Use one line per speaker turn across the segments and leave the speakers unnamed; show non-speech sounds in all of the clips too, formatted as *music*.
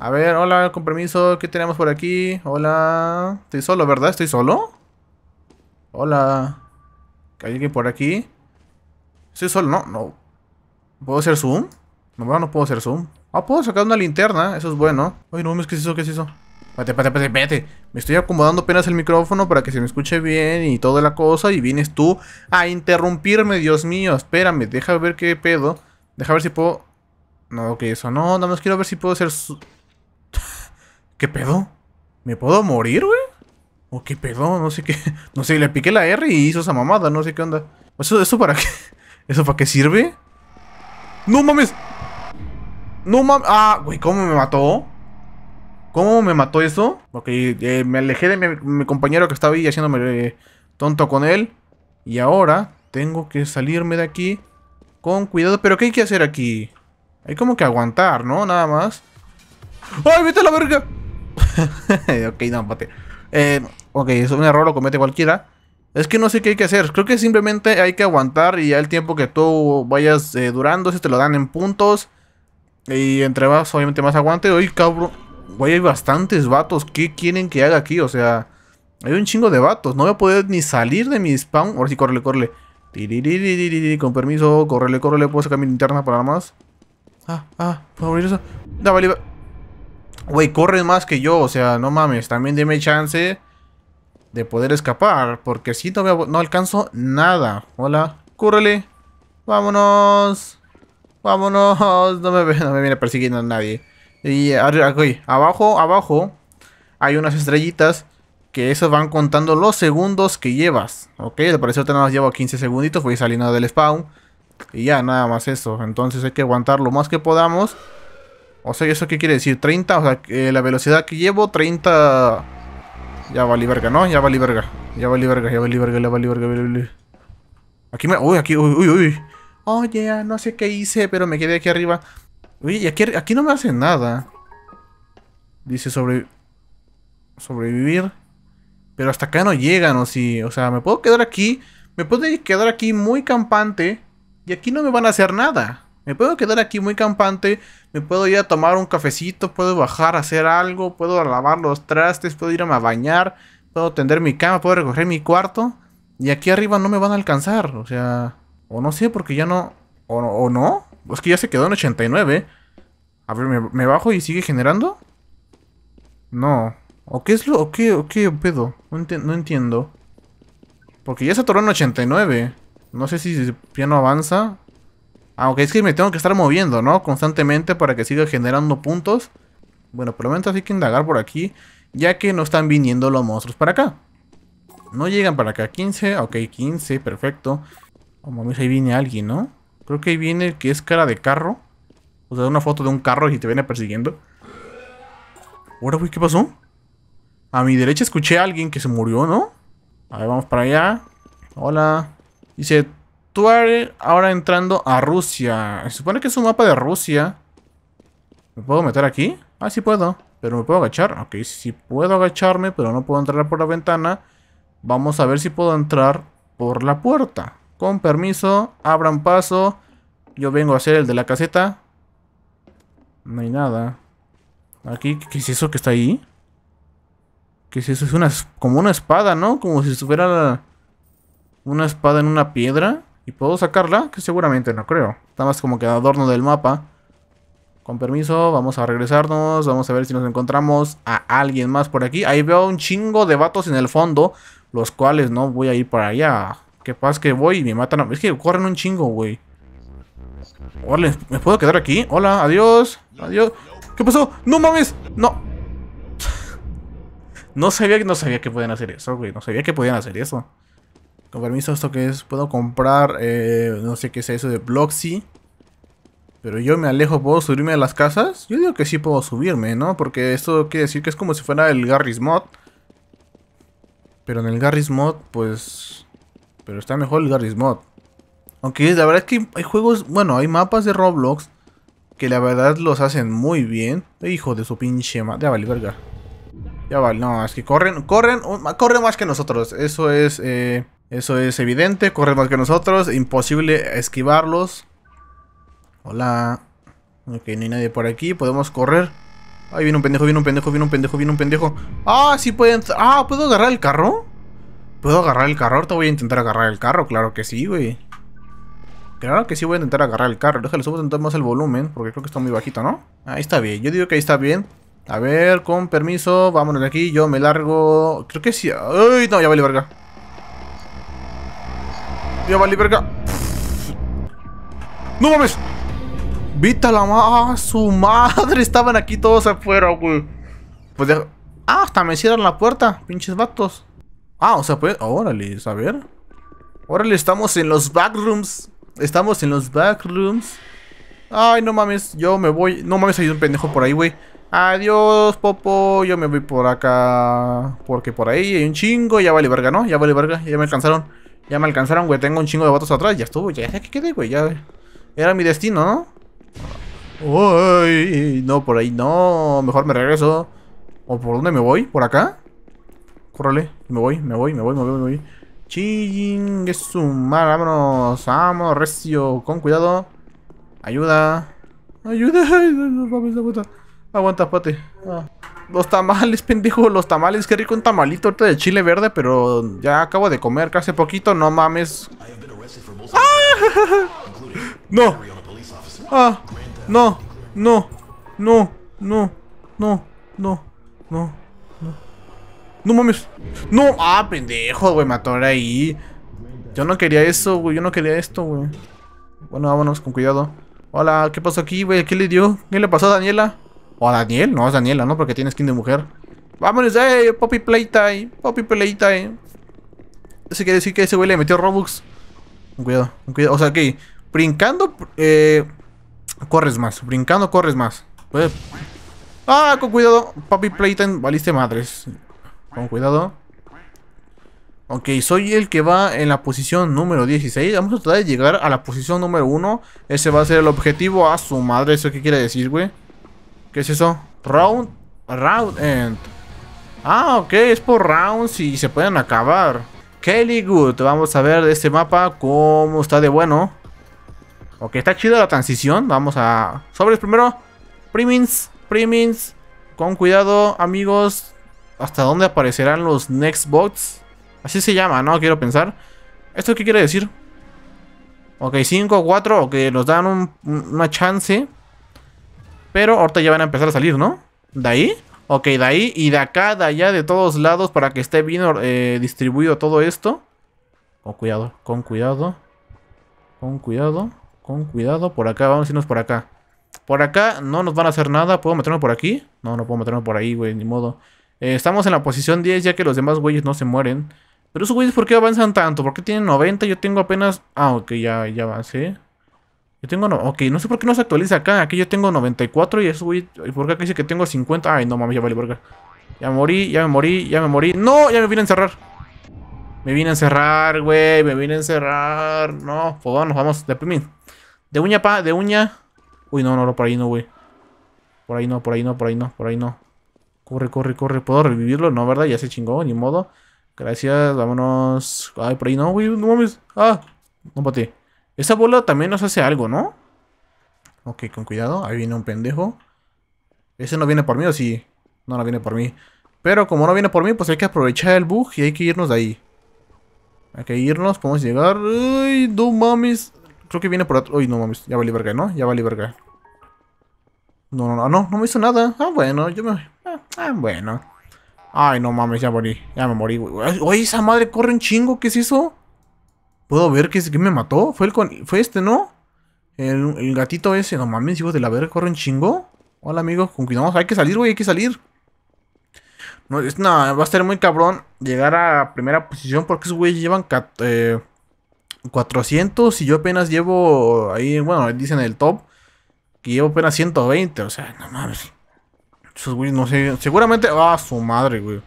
A ver, hola, con permiso, ¿qué tenemos por aquí? Hola. Estoy solo, ¿verdad? ¿Estoy solo? Hola. ¿Hay alguien por aquí? Estoy solo, no, no. ¿Puedo hacer zoom? No, no puedo hacer zoom. Ah, puedo sacar una linterna, eso es bueno. Ay, no, ¿qué es hizo? ¿Qué se hizo? Vete, vete, vete, vete. Me estoy acomodando apenas el micrófono para que se me escuche bien y toda la cosa. Y vienes tú a interrumpirme, Dios mío. Espérame, deja ver qué pedo. Deja ver si puedo... No, que eso no. Nada más quiero ver si puedo hacer... ¿Qué pedo? ¿Me puedo morir, güey? ¿O qué pedo? No sé qué. *laughs* No sé, le piqué la R y hizo esa mamada, no sé qué onda. ¿Eso, eso para qué? *laughs* ¿Eso para qué sirve? ¡No mames! ¡No mames! ¡Ah, güey! ¿Cómo me mató? ¿Cómo me mató eso? Ok, eh, me alejé de mi, compañero que estaba ahí haciéndome eh, tonto con él. Y ahora tengo que salirme de aquí con cuidado. ¿Pero qué hay que hacer aquí? Hay como que aguantar, ¿no? Nada más. ¡Ay, vete a la verga! *laughs* ok, no, empate. Eh, ok, es un error, lo comete cualquiera. Es que no sé qué hay que hacer. Creo que simplemente hay que aguantar y ya el tiempo que tú vayas eh, durando, si te lo dan en puntos. Y entre más, obviamente más aguante. Oye, cabrón. Güey, hay bastantes vatos. ¿Qué quieren que haga aquí? O sea, hay un chingo de vatos. No voy a poder ni salir de mi spawn. Ahora sí, correle, correle. Con permiso, correle, correle. ¿Puedo sacar mi linterna para más? Ah, ah, puedo abrir eso. Dale, vale. Güey, corre más que yo, o sea, no mames, también dime chance de poder escapar, porque si no, me, alcanzo nada. Hola, cúrrele, vámonos, vámonos, *laughs* no me, viene persiguiendo nadie. Y abajo, abajo, hay unas estrellitas que esas van contando los segundos que llevas, ok, al parecer te nada más llevo 15 segunditos, voy saliendo del spawn, y ya, nada más eso, entonces hay que aguantar lo más que podamos o sea, ¿eso qué quiere decir? 30, o sea, eh, la velocidad que llevo, 30... Ya vale verga, ¿no? Ya vale verga. Ya vale verga, ya vale verga, ya vale verga, ya vale Aquí me... Uy, aquí, uy, uy, uy. Oye, no sé qué hice, pero me quedé aquí arriba. Uy, aquí, aquí no me hacen nada. Dice sobre... Sobrevivir. Pero hasta acá no llegan, o si. O sea, me puedo quedar aquí. Me puedo quedar aquí muy campante. Y aquí no me van a hacer nada. Me puedo quedar aquí muy campante, me puedo ir a tomar un cafecito, puedo bajar a hacer algo, puedo lavar los trastes, puedo irme a bañar, puedo tender mi cama, puedo recoger mi cuarto. Y aquí arriba no me van a alcanzar, o sea, o no sé, porque ya no, o, o no, es que ya se quedó en 89. A ver, ¿me, bajo y sigue generando? No, ¿o qué es lo, o qué, qué pedo? No, entiendo. Porque ya se atoró en 89. No sé si ya no avanza. Aunque es que me tengo que estar moviendo, ¿no? Constantemente para que siga generando puntos. Bueno, por lo menos hay que indagar por aquí. Ya que no están viniendo los monstruos para acá. No llegan para acá. 15. Ok, 15. Perfecto. Vamos oh, a ahí viene alguien, ¿no? Creo que ahí viene el que es cara de carro. O sea, una foto de un carro y te viene persiguiendo. Ahora, güey, ¿qué pasó? A mi derecha escuché a alguien que se murió, ¿no? A ver, vamos para allá. Hola. Dice, Tuare, ahora entrando a Rusia. Se supone que es un mapa de Rusia. ¿Me puedo meter aquí? Ah, sí puedo. Pero me puedo agachar. Ok, sí puedo agacharme, pero no puedo entrar por la ventana. Vamos a ver si puedo entrar por la puerta. Con permiso, abran paso. Yo vengo a hacer el de la caseta. No hay nada. Aquí, ¿qué es eso que está ahí? ¿Qué es eso? Es una, como una espada, ¿no? Como si estuviera una espada en una piedra. ¿Y puedo sacarla? Que seguramente no creo. Está más como que adorno del mapa. Con permiso, vamos a regresarnos. Vamos a ver si nos encontramos a alguien más por aquí. Ahí veo un chingo de vatos en el fondo. Los cuales no voy a ir para allá. Que pasa que voy y me matan. A... Es que corren un chingo, güey. ¿me puedo quedar aquí? Hola, adiós. Adiós. ¿Qué pasó? ¡No mames! No. *laughs* no sabía, no sabía que podían hacer eso, güey. No sabía que podían hacer eso. Con permiso, esto que es, puedo comprar, eh, no sé qué sea eso de Bloxy. Pero yo me alejo, ¿puedo subirme a las casas? Yo digo que sí puedo subirme, ¿no? Porque esto quiere decir que es como si fuera el Garry's Mod. Pero en el Garry's Mod, pues... Pero está mejor el Garry's Mod. Aunque la verdad es que hay juegos... Bueno, hay mapas de Roblox que la verdad los hacen muy bien. Hijo de su pinche madre. Ya vale, verga. Ya vale, no, es que corren, corren, corren más que nosotros. Eso es... Eh, eso es evidente, corren más que nosotros, imposible esquivarlos. Hola. Ok, no hay nadie por aquí, podemos correr. Ahí viene un pendejo, viene un pendejo, viene un pendejo, viene un pendejo. Ah, sí pueden... Ah, ¿puedo agarrar el carro? ¿Puedo agarrar el carro? Ahorita voy a intentar agarrar el carro, claro que sí, güey. Claro que sí voy a intentar agarrar el carro. Déjale, subo más el volumen, porque creo que está muy bajito, ¿no? Ahí está bien, yo digo que ahí está bien. A ver, con permiso, vámonos de aquí, yo me largo... Creo que sí... ¡Ay, no, ya vale verga! Ya vale, verga. ¡No mames! ¡Vita la más! Ah, ¡Su madre! Estaban aquí todos afuera, güey. Pues Ah, hasta me cierran la puerta, pinches vatos. Ah, o sea, pues... Órale, a ver. Órale, estamos en los backrooms. Estamos en los backrooms. Ay, no mames, yo me voy. No mames, hay un pendejo por ahí, güey. Adiós, Popo. Yo me voy por acá. Porque por ahí hay un chingo. Ya vale verga, ¿no? Ya vale verga. Ya me alcanzaron. Ya me alcanzaron, güey. Tengo un chingo de votos atrás. Ya estuvo, ya sé que quedé, güey. Ya. Era mi destino, ¿no? Uy, no, por ahí no. Mejor me regreso. ¿O por dónde me voy? ¿Por acá? Córrale, Me voy, me voy, me voy, me voy, me voy. Ching, es un mal. Vámonos, vámonos, recio. Con cuidado. Ayuda. Ayuda. *laughs* Aguanta, pate. Ah. Los tamales, *laughs* pendejo, los tamales. Qué rico un tamalito ahorita de chile verde, pero ya acabo de comer casi poquito, no mames. Ah. *laughs* No. Ah, no, no, no, no, no, no, no, no. No mames. No, ah, pendejo, güey, mató ahí. Yo no quería eso, güey, yo no quería esto, güey. Bueno, vámonos con cuidado. Hola, ¿qué pasó aquí, güey? ¿Qué le dio? ¿Qué le pasó a Daniela? O a Daniel, no, es Daniela, ¿no? Porque tiene skin de mujer. Vámonos, eh, Poppy Playtime, eh, Poppy Playtime. Eh. Eso quiere decir que ese güey le metió Robux. Con cuidado, con cuidado. O sea, que brincando, eh, corres más. Brincando, corres más. Pues, ah, con cuidado. Poppy Playtime, valiste madres. Con cuidado. Ok, soy el que va en la posición número 16. Vamos a tratar de llegar a la posición número 1. Ese va a ser el objetivo. A su madre, ¿eso qué quiere decir, güey? ¿Qué es eso? Round. Round end. Ah, ok, es por rounds y se pueden acabar. Kelly Good, vamos a ver de este mapa cómo está de bueno. Ok, está chida la transición. Vamos a. Sobres primero. Primins, primins. Con cuidado, amigos. ¿Hasta dónde aparecerán los next bots? Así se llama, ¿no? Quiero pensar. ¿Esto qué quiere decir? Ok, 5, 4, ok, nos dan una chance. Pero ahorita ya van a empezar a salir, ¿no? ¿De ahí? Ok, de ahí y de acá, de allá, de todos lados para que esté bien eh, distribuido todo esto. Con cuidado, con cuidado. Con cuidado, con cuidado. Por acá, vamos a irnos por acá. Por acá no nos van a hacer nada. ¿Puedo meterme por aquí? No, no puedo meterme por ahí, güey, ni modo. Eh, estamos en la posición 10 ya que los demás güeyes no se mueren. Pero esos güeyes, ¿por qué avanzan tanto? ¿Por qué tienen 90? Yo tengo apenas... Ah, ok, ya, ya avancé. Yo tengo... No, ok, no sé por qué no se actualiza acá. Aquí yo tengo 94 y eso, güey... ¿Por qué acá dice que tengo 50? Ay, no, mames, ya vale, verga. Ya morí, ya me morí, ya me morí. ¡No! Ya me vine a encerrar. Me vine a encerrar, güey. Me vine a encerrar. No, fogón, pues nos vamos. De, de uña, pa, de uña. Uy, no, no, no, por ahí no, güey. Por ahí no, por ahí no, por ahí no, por ahí no. Corre, corre, corre. ¿Puedo revivirlo? No, ¿verdad? Ya se chingó, ni modo. Gracias, vámonos. Ay, por ahí no, güey. No mames. Ah, no pateé. Esa bola también nos hace algo, ¿no? Ok, con cuidado. Ahí viene un pendejo. Ese no viene por mí, ¿o sí? No, no viene por mí. Pero como no viene por mí, pues hay que aprovechar el bug y hay que irnos de ahí. Hay que irnos, podemos llegar. ¡Ay, no mames! Creo que viene por otro ¡Uy, no mames! Ya a verga, ¿no? Ya vale verga. No, no, no, ah, no, no me hizo nada. Ah, bueno, yo me... Ah, ah, bueno. Ay, no mames, ya morí. Ya me morí, güey. Oye, esa madre corre un chingo. ¿Qué es eso? puedo ver que, que me mató. Fue, el fue este, ¿no? El, el, gatito ese. No mames, hijos de la verga, corren chingo. Hola, amigo Con cuidado. Hay que salir, güey. Hay que salir. No, es, nada, va a ser muy cabrón llegar a primera posición porque esos güeyes llevan 400 eh, y yo apenas llevo ahí, bueno, dicen el top, que llevo apenas 120, o sea, no mames. Esos güeyes, no sé, seguramente, ah, su madre, güey.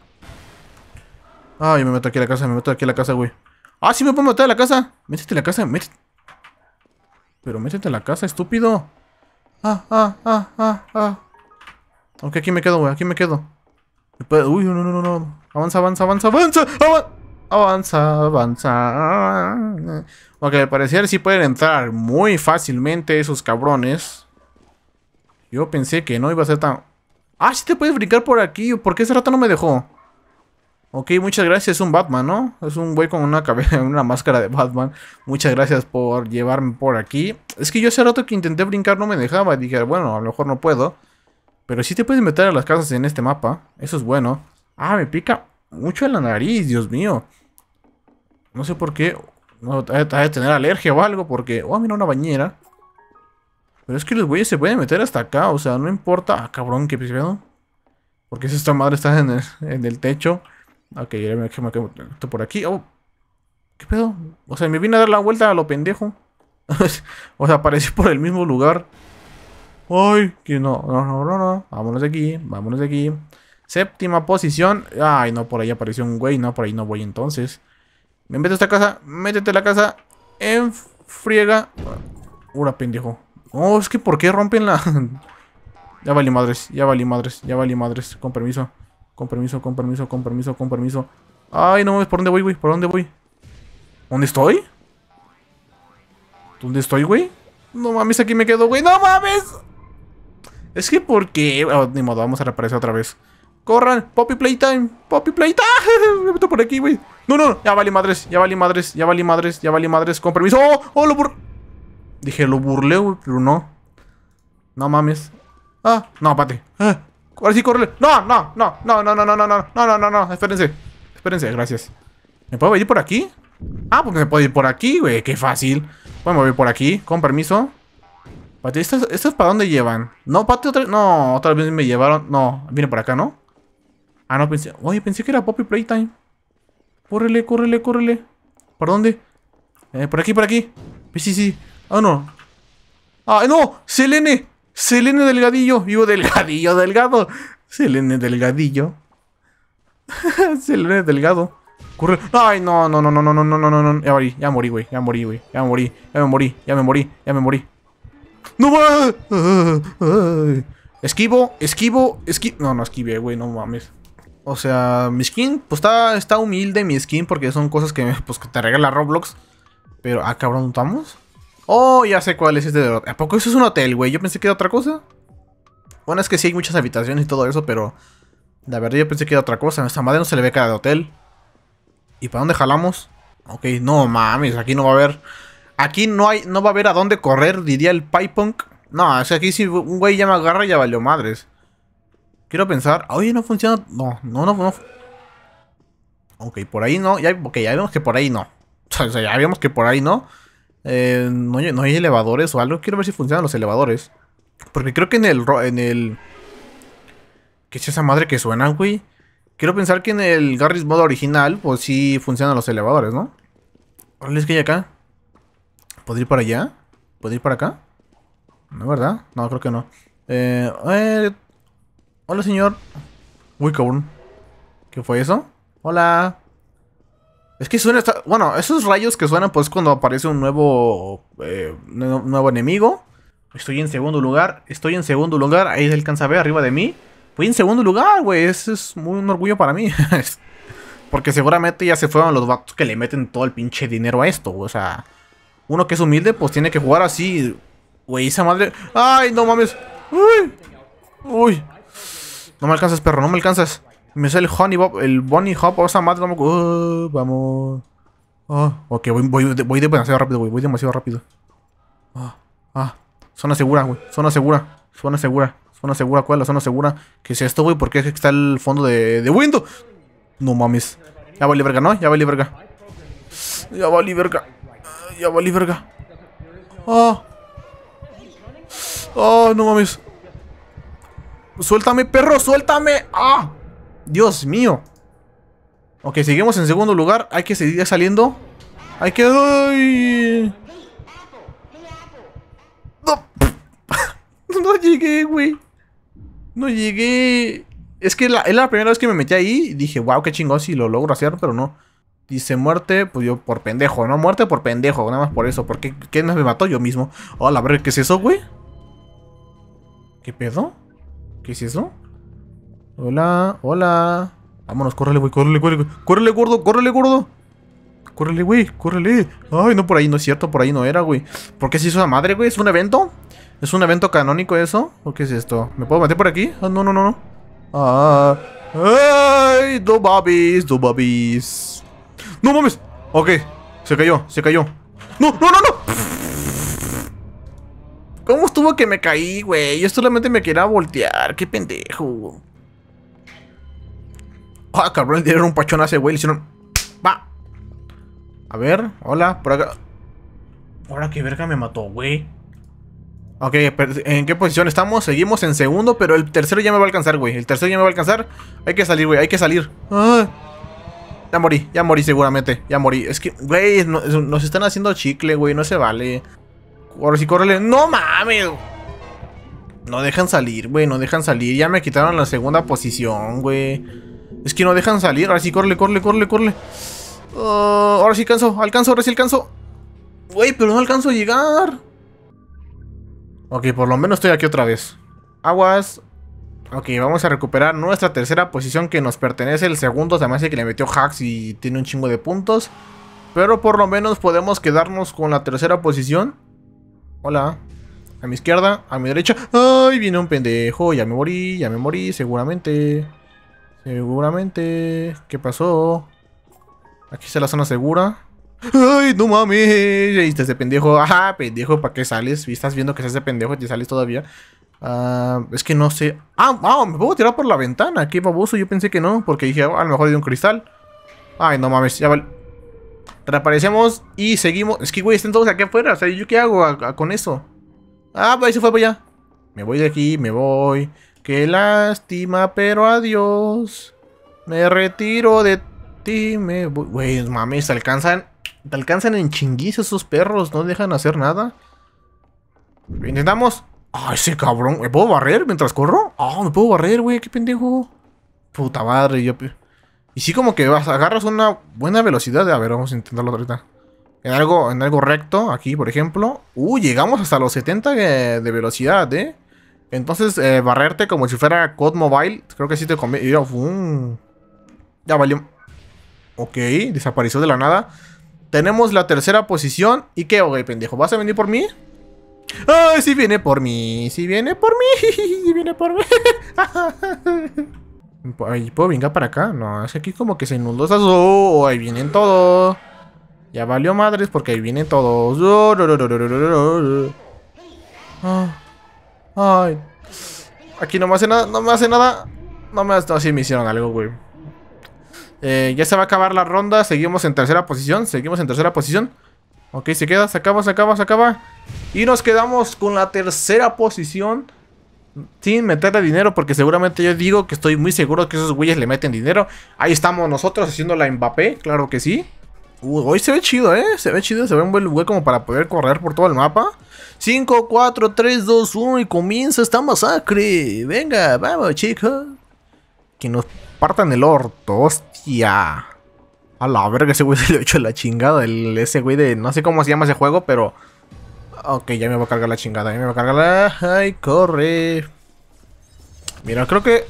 Ay, me meto aquí a la casa, me meto aquí a la casa, güey. Ah, sí me puedo meter a la casa. Métete a la casa, métete. Pero métete a la casa, estúpido. Ah, ah, ah, ah, ah. aquí me quedo, güey, aquí me quedo. Uy, no, no, no, no. Avanza, avanza, avanza, avanza, avanza, avanza. Ok, al que sí pueden entrar muy fácilmente esos cabrones. Yo pensé que no iba a ser tan... Ah, sí te puedes brincar por aquí. ¿Por qué ese rato no me dejó? Ok, muchas gracias. Es un Batman, ¿no? Es un güey con una cabeza, *laughs* una máscara de Batman. Muchas gracias por llevarme por aquí. Es que yo hace rato que intenté brincar no me dejaba. Dije, bueno, a lo mejor no puedo. Pero sí te puedes meter a las casas en este mapa. Eso es bueno. Ah, me pica mucho en la nariz, Dios mío. No sé por qué. No, de tener alergia o algo porque... Oh, mira, una bañera. Pero es que los güeyes se pueden meter hasta acá. O sea, no importa. Ah, cabrón, qué piso, Porque esta madre está en el, en el techo. Ok, ya me por aquí. Oh, ¿Qué pedo? O sea, me vine a dar la vuelta a lo pendejo. *laughs* o sea, aparecí por el mismo lugar. Ay, que no, no, no, no, no. Vámonos de aquí, vámonos de aquí. Séptima posición. Ay, no, por ahí apareció un güey, no, por ahí no voy entonces. Me meto a esta casa, métete a la casa. En friega. Ura, pendejo. oh, es que ¿por qué rompen la...? *laughs* ya valí madres, ya valí madres, ya valí madres. Con permiso. Con permiso, con permiso, con permiso, con permiso. Ay, no mames, ¿por dónde voy, güey? ¿Por dónde voy? ¿Dónde estoy? ¿Dónde estoy, güey? No mames, aquí me quedo, güey. ¡No mames! Es que porque... Oh, ah, ni modo, vamos a reaparecer otra vez. ¡Corran! ¡Poppy Playtime! ¡Poppy Playtime! *laughs* me meto por aquí, güey. No, no, ya vale madres, ya vale madres, ya vale madres, ya vale madres. Con permiso. ¡Oh! ¡Oh, lo bur... Dije, lo burleo, pero no. No mames. Ah, no, pate. Ah, Ahora sí, córrele. No, no, no, no, no, no, no, no, no, no, no, no, no. Espérense. Espérense, gracias. ¿Me puedo ir por aquí? Ah, pues me puedo ir por aquí, güey. Qué fácil. Voy a mover por aquí, con permiso. Pati, ¿estos para dónde llevan? No, Pati, otra No, otra vez me llevaron. No, viene por acá, ¿no? Ah, no, pensé. Oye, pensé que era Poppy Playtime. Córrele, córrele, córrele. ¿Por dónde? Eh, por aquí, por aquí. Sí, sí, sí. Ah, no. Ah, no! ¡Selene! Selene Delgadillo, ¡Vivo Delgadillo, Delgado. Selene Delgadillo. *laughs* Selene Delgado. Corre. Ay, no, no, no, no, no, no, no, no, no, Ya morí, ya morí, güey. Ya morí, güey. Ya morí, ya me morí, ya me morí, ya me morí. ¡No va! Esquivo, esquivo, esquivo. No, no esquivé, güey, no mames. O sea, mi skin, pues está, está humilde mi skin porque son cosas que, pues, que te regala Roblox. Pero, ah, cabrón, ¿estamos? Oh, ya sé cuál es este. de ¿A poco eso es un hotel, güey? Yo pensé que era otra cosa. Bueno, es que sí hay muchas habitaciones y todo eso, pero... La verdad yo pensé que era otra cosa. A esta madre no se le ve cara de hotel. ¿Y para dónde jalamos? Ok, no mames, aquí no va a haber... Aquí no hay, no va a haber a dónde correr, diría el punk No, es que aquí si un güey ya me agarra ya valió madres. Quiero pensar... Oye, no funciona... No, no, no, no... Ok, por ahí no. Ya, ok, ya vemos que por ahí no. *laughs* O sea, ya vemos que por ahí no. Eh, no, hay, elevadores o algo. Quiero ver si funcionan los elevadores. Porque creo que en el... En el... ¿Qué es esa madre que suena, güey? Quiero pensar que en el Garry's Mod original, pues sí funcionan los elevadores, ¿no? que hay acá. ¿Puedo ir para allá? ¿Puedo ir para acá? No, ¿verdad? No, creo que no. Eh, eh... Hola, señor. Uy, ¿Qué fue eso? Hola. Es que suena. Hasta, bueno, esos rayos que suenan, pues cuando aparece un nuevo. Eh, nuevo enemigo. Estoy en segundo lugar. Estoy en segundo lugar. Ahí se alcanza a ver arriba de mí. Voy en segundo lugar, güey. Eso es muy un orgullo para mí. *laughs* Porque seguramente ya se fueron los vatos que le meten todo el pinche dinero a esto. O sea, uno que es humilde, pues tiene que jugar así. Güey, esa madre. ¡Ay, no mames! ¡Uy! ¡Uy! No me alcanzas, perro, no me alcanzas. Me sale el Honey Bob, el bunny Hop oh, vamos a ah, matar vamos... ok, voy, voy, voy demasiado rápido, güey. Voy demasiado rápido. Ah, ah. Zona segura, güey. Zona segura. Zona segura. Zona segura. ¿Cuál es la zona segura? Que sea esto, güey? es que está el fondo de, de Windows? No mames. Ya vale verga, ¿no? Ya vale verga. Ya vale verga. Ya vale verga. Oh. Oh, no mames. Suéltame, perro, suéltame. Ah. Dios mío. Ok, seguimos en segundo lugar. Hay que seguir saliendo. Hay que... ¡Ay! *laughs* No. llegué, güey. No llegué. Es que la, es la primera vez que me metí ahí y dije, wow, qué chingón si lo logro hacer, pero no. Dice muerte, pues yo por pendejo, ¿no? Muerte por pendejo, nada más por eso. Porque ¿quién me mató yo mismo? Hola, oh, a ver, ¿qué es eso, güey? ¿Qué pedo? ¿Qué es eso? Hola, hola. Vámonos, córrele, güey, córrele, córrele. Córrele, gordo, córrele, gordo. Córrele, güey, córrele. Ay, no, por ahí no es cierto, por ahí no era, güey. ¿Por qué se hizo la madre, güey? ¿Es un evento? ¿Es un evento canónico eso? ¿O qué es esto? ¿Me puedo meter por aquí? Ah, no, no, no, no. Ah. ¡Ay! dos babis! dos babis! ¡No mames! Ok, se cayó, se cayó. ¡No, no, no, no! ¿Cómo estuvo que me caí, güey? Yo solamente me quería voltear. ¡Qué pendejo! Ah, cabrón, dieron un pachón hace, güey, le hicieron... ¡Va! A ver, hola, por acá... Ahora qué verga me mató, güey. Ok, ¿en qué posición estamos? Seguimos en segundo, pero el tercero ya me va a alcanzar, güey. El tercero ya me va a alcanzar. Hay que salir, güey, hay que salir. Ah. Ya morí, ya morí seguramente, ya morí. Es que, güey, nos están haciendo chicle, güey, no se vale. Ahora sí, córrele. ¡No mames! No dejan salir, güey, no dejan salir. Ya me quitaron la segunda posición, güey. Es que no dejan salir. Ahora sí, corre, corre, corre, corre. Ah, ahora sí alcanzo, alcanzo, ahora sí alcanzo. Güey, pero no alcanzo a llegar. Ok, por lo menos estoy aquí otra vez. Aguas. Ok, vamos a recuperar nuestra tercera posición que nos pertenece el segundo. Además de que le metió hacks y tiene un chingo de puntos. Pero por lo menos podemos quedarnos con la tercera posición. Hola. A mi izquierda, a mi derecha. ¡Ay! Viene un pendejo. Ya me morí, ya me morí, seguramente. Seguramente. ¿Qué pasó? Aquí está la zona segura. ¡Ay, no mames! Viste de pendejo. ¡Ajá, pendejo! ¿Para qué sales? Estás viendo que estás de pendejo y te sales todavía. Ah, es que no sé. Ah, ¡Ah! ¡Me puedo tirar por la ventana! ¡Qué baboso! Yo pensé que no, porque dije, ah, a lo mejor de un cristal. ¡Ay, no mames! Ya vale. Reaparecemos y seguimos. Es que, güey, están todos aquí afuera. O sea, ¿yo qué hago con eso? Ah, pues se fue para allá. Me voy de aquí, me voy. Qué lástima, pero adiós. Me retiro de ti, me voy. Güey, mames, te alcanzan. Te alcanzan en chinguis esos perros, no dejan hacer nada. Intentamos. Ah, ese cabrón. ¿Me puedo barrer mientras corro? Ah, me puedo barrer, güey, qué pendejo. Puta madre, yo. Y sí, como que vas, agarras una buena velocidad. A ver, vamos a intentarlo ahorita. En algo, en algo recto, aquí, por ejemplo. Uh, llegamos hasta los 70 eh, de velocidad, eh. Entonces, eh, barrerte como si fuera COD Mobile, creo que sí te conviene. Mm, ya valió. Ok, desapareció de la nada. Tenemos la tercera posición. ¿Y qué, ok, pendejo? ¿Vas a venir por mí? ¡Ay, sí viene por mí! ¡Sí viene por mí! *laughs* ¡Sí viene por mí! *laughs* ¿Puedo vengar para acá? No, es que aquí como que se inundó esa... Oh, ahí vienen todos. Ya valió madres porque ahí vienen todos. Oh, Ay. Aquí no me hace nada, no me hace nada. No me hace... No, sí me hicieron algo, güey. Eh, ya se va a acabar la ronda. Seguimos en tercera posición. Seguimos en tercera posición. Ok, se queda, se acaba, se acaba, se acaba. Y nos quedamos con la tercera posición. Sin meterle dinero, porque seguramente yo digo que estoy muy seguro que esos güeyes le meten dinero. Ahí estamos nosotros haciendo la Mbappé, claro que sí. Uy, hoy se ve chido, ¿eh? Se ve chido, se ve un buen lugar como para poder correr por todo el mapa. 5, 4, 3, 2, 1 y comienza esta masacre. Venga, vamos, chicos. Que nos partan el orto, hostia. A la verga, ese güey *laughs* se le ha hecho la chingada. ese güey de... No sé cómo se llama ese juego, pero... Ok, ya me va a cargar la chingada, ya me va a cargar la... ¡Ay, corre! Mira, creo que...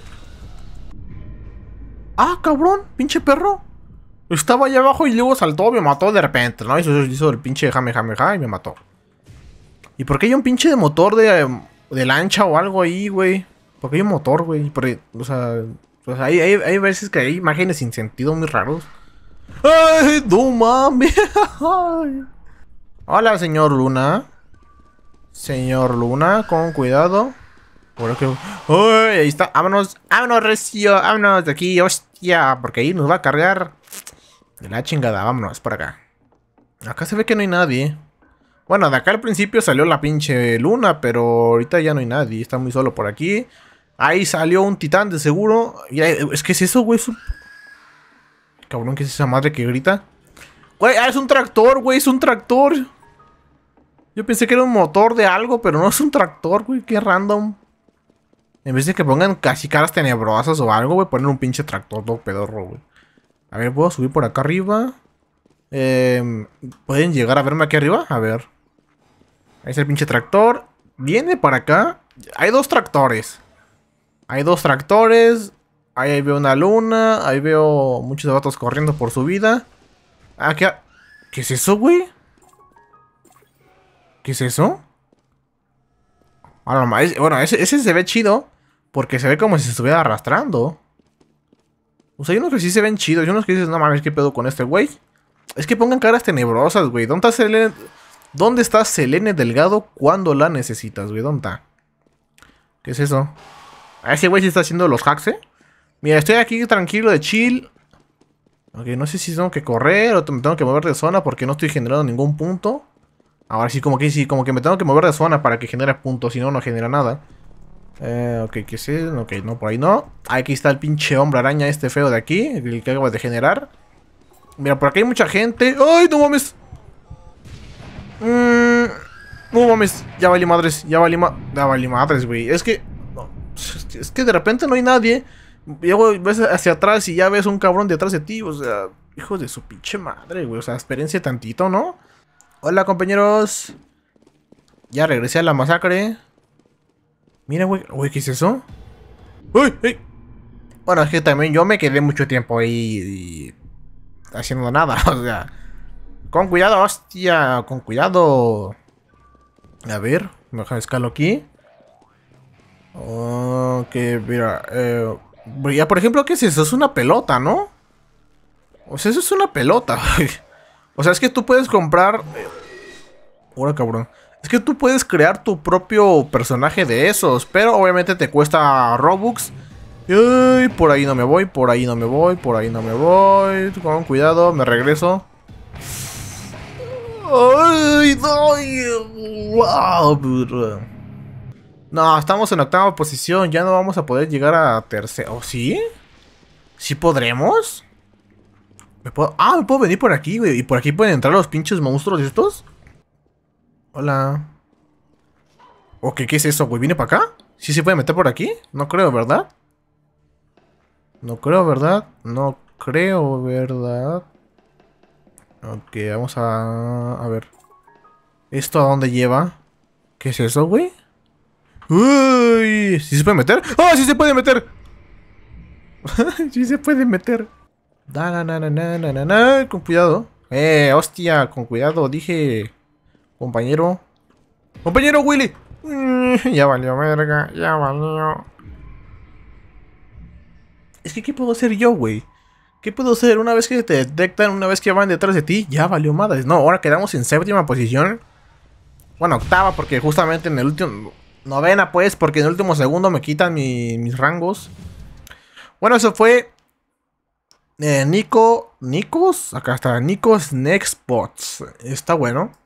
¡Ah, cabrón! ¡Pinche perro! Estaba allá abajo y luego saltó, me mató de repente, ¿no? Hizo, hizo el pinche jame, jame, jame y me mató. ¿Y por qué hay un pinche de motor de, de lancha o algo ahí, güey? ¿Por qué hay un motor, güey? O sea, hay, veces que hay imágenes sin sentido muy raros. ¡Ay, no mames! *laughs* Hola, señor Luna. Señor Luna, con cuidado. Porque ¡Ay, ahí está! ¡Vámonos! ¡Vámonos, recio! ¡Vámonos de aquí! ¡Hostia! Porque ahí nos va a cargar. De la chingada, vámonos por acá. Acá se ve que no hay nadie. Bueno, de acá al principio salió la pinche luna, pero ahorita ya no hay nadie. Está muy solo por aquí. Ahí salió un titán, de seguro. Y es que es eso, güey. Es Cabrón, ¿qué es esa madre que grita? Güey, ah, es un tractor, güey. Es un tractor. Yo pensé que era un motor de algo, pero no es un tractor, güey. Qué random. En vez de que pongan casi caras tenebrosas o algo, güey, ponen un pinche tractor todo pedorro, güey. A ver, ¿puedo subir por acá arriba? Em, ¿Pueden llegar a verme aquí arriba? A ver. Ahí está el pinche tractor. Viene para acá. Hay dos tractores. Hay dos tractores. Ahí veo una luna. Ahí veo muchos vatos corriendo por su vida. Ah, ¿qué, es eso, güey? ¿Qué es eso? bueno, ese, ese se ve chido. Porque se ve como si se estuviera arrastrando. O sea, yo no que sí se ven chidos. Hay unos que dices, no mames, ¿qué pedo con este güey? Es que pongan caras tenebrosas, güey. ¿Dónde está Selene, ¿Dónde está Selene Delgado cuando la necesitas, güey? ¿Dónde está? ¿Qué es eso? ¿A ah, ese güey se está haciendo los hacks, eh? Mira, estoy aquí tranquilo de chill. Ok, no sé si tengo que correr o me tengo que mover de zona porque no estoy generando ningún punto. Ahora sí, como que sí, como que me tengo que mover de zona para que genere puntos, si no, no genera nada. Eh, ok, ¿qué es eso? Ok, no, por ahí no. Aquí está el pinche hombre araña este feo de aquí, el que acabo de generar. Mira, por aquí hay mucha gente. ¡Ay, no mames! Mm, no mames, ya vale madres, ya vale ya madres, güey. Es que. es que de repente no hay nadie. Llego ves hacia atrás y ya ves un cabrón detrás de ti. O sea, hijos de su pinche madre, güey. O sea, experiencia tantito, ¿no? Hola, compañeros. Ya regresé a la masacre. Mira, güey. Güey, ¿qué es eso? ¡Uy! Bueno, es que también yo me quedé mucho tiempo ahí. haciendo nada, *laughs* o sea. Con cuidado, hostia. Con cuidado. A ver, deja escalo aquí. Ok, mira. Eh, ya, por ejemplo, ¿qué es eso? Es una pelota, ¿no? O sea, eso es una pelota. *laughs* o sea, es que tú puedes comprar... Eh, ahora, cabrón es que tú puedes crear tu propio personaje de esos, pero obviamente te cuesta Robux. por ahí no me voy, por ahí no me voy, por ahí no me voy. Con cuidado, me regreso. no, estamos en octava posición, ya no vamos a poder llegar a tercero. o ¿Oh, ¿Sí? ¿Sí podremos? Ah, me puedo venir por aquí, güey. ¿Y por aquí pueden entrar los pinches monstruos estos? Hola. Ok, ¿qué es eso, güey? ¿Viene para acá? ¿Sí se puede meter por aquí? No creo, ¿verdad? No creo, ¿verdad? No creo, ¿verdad? Ok, vamos a... A ver. ¿Esto a dónde lleva? ¿Qué es eso, güey? ¡Uy! ¿Sí se puede meter? ¡Oh, sí se puede meter! *laughs* sí se puede meter. Da, na, na, na, na, na, na, Con cuidado. Eh, hostia, con cuidado, dije... Compañero. Compañero Willy. Mm, ya valió verga, ya valió. Es que, ¿qué puedo hacer yo, güey? ¿Qué puedo hacer una vez que te detectan, una vez que van detrás de ti? Ya valió madres. No, ahora quedamos en séptima posición. Bueno, octava, porque justamente en el último... Novena, pues, porque en el último segundo me quitan mis rangos. Bueno, eso fue... Eh, Nico... ¿Nicos? Acá está. Next Nextbots. Está bueno.